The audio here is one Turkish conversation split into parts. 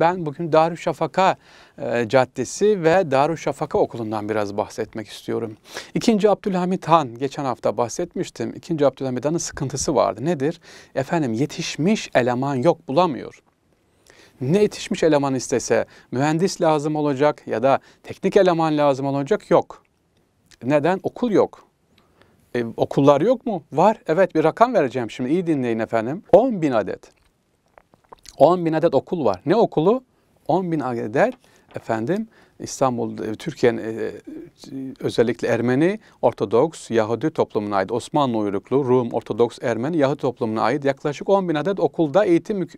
Ben bugün Darüşşafaka e, Caddesi ve Darüşşafaka Okulu'ndan biraz bahsetmek istiyorum. İkinci Abdülhamit Han, geçen hafta bahsetmiştim. İkinci Abdülhamit Han'ın sıkıntısı vardı. Nedir? Efendim yetişmiş eleman yok, bulamıyor ne yetişmiş eleman istese mühendis lazım olacak ya da teknik eleman lazım olacak yok. Neden? Okul yok. E, okullar yok mu? Var. Evet bir rakam vereceğim şimdi İyi dinleyin efendim. 10 bin adet. 10 bin adet okul var. Ne okulu? 10 bin adet efendim İstanbul, e, Türkiye'nin e, e, özellikle Ermeni, Ortodoks, Yahudi toplumuna ait, Osmanlı uyruklu, Rum, Ortodoks, Ermeni, Yahudi toplumuna ait yaklaşık 10 bin adet okulda eğitim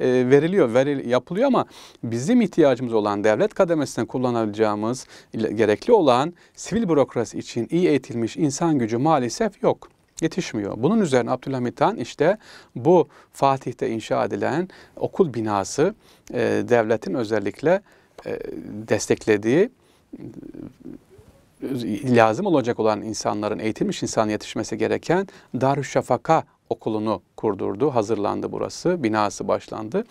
veriliyor, veril, yapılıyor ama bizim ihtiyacımız olan devlet kademesinden kullanabileceğimiz gerekli olan sivil bürokrasi için iyi eğitilmiş insan gücü maalesef yok yetişmiyor. Bunun üzerine Abdülhamit Han işte bu Fatih'te inşa edilen okul binası e, devletin özellikle e, desteklediği e, lazım olacak olan insanların eğitilmiş insan yetişmesi gereken Darüşşafaka okulunu kurdurdu, hazırlandı burası, binası başlandı.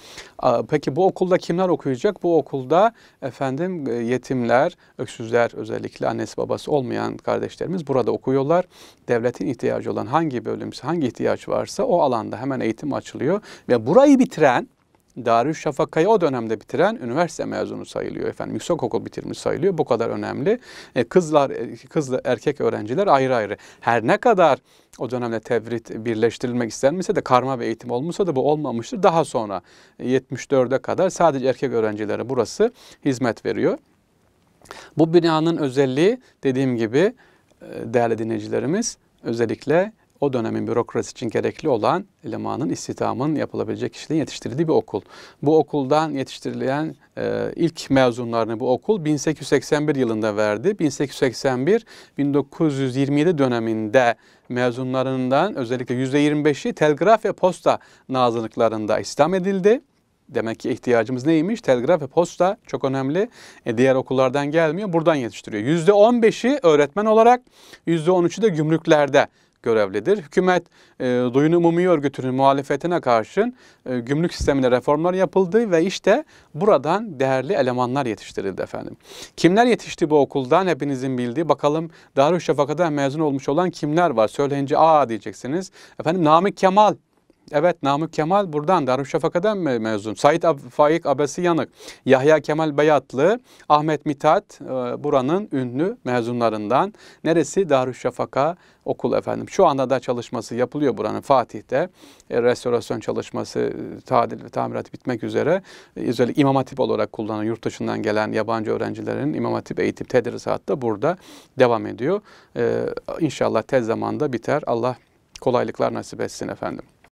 Peki bu okulda kimler okuyacak? Bu okulda efendim e, yetimler, öksüzler özellikle annesi babası olmayan kardeşlerimiz burada okuyorlar. Devletin ihtiyacı olan hangi bölümse, hangi ihtiyaç varsa o alanda hemen eğitim açılıyor ve burayı bitiren Darüşşafaka'yı o dönemde bitiren üniversite mezunu sayılıyor efendim. Yüksek okul bitirmiş sayılıyor. Bu kadar önemli. E, kızlar, e, kızla erkek öğrenciler ayrı ayrı. Her ne kadar o dönemde tevrit birleştirilmek istenmişse de karma bir eğitim olmuşsa da bu olmamıştır. Daha sonra 74'e kadar sadece erkek öğrencilere burası hizmet veriyor. Bu binanın özelliği dediğim gibi e, değerli dinleyicilerimiz özellikle o dönemin bürokrasi için gerekli olan elemanın istihdamın yapılabilecek kişilerin yetiştirildiği bir okul. Bu okuldan yetiştirilen e, ilk mezunlarını bu okul 1881 yılında verdi. 1881-1927 döneminde mezunlarından özellikle %25'i telgraf ve posta nazırlıklarında istihdam edildi. Demek ki ihtiyacımız neymiş? Telgraf ve posta çok önemli. E, diğer okullardan gelmiyor, buradan yetiştiriyor. %15'i öğretmen olarak, %13'ü de gümrüklerde görevlidir. Hükümet e, Duyun Umumi Örgütü'nün muhalefetine karşın e, gümrük sistemine reformlar yapıldı ve işte buradan değerli elemanlar yetiştirildi efendim. Kimler yetişti bu okuldan hepinizin bildiği. Bakalım Darüşşafaka'dan mezun olmuş olan kimler var? Söyleyince aa diyeceksiniz. Efendim Namık Kemal Evet Namık Kemal buradan Darüşşafaka'dan mezun. Said Ab Faik Abesi Yanık, Yahya Kemal Bayatlı, Ahmet Mithat e, buranın ünlü mezunlarından. Neresi? Darüşşafaka okul efendim. Şu anda da çalışması yapılıyor buranın Fatih'te. E, restorasyon çalışması, e, tadil ve tamirat bitmek üzere. E, özellikle İmam Hatip olarak kullanılan yurt dışından gelen yabancı öğrencilerin İmam Hatip eğitim tedrisatı da burada devam ediyor. E, inşallah tez zamanda biter. Allah kolaylıklar nasip etsin efendim.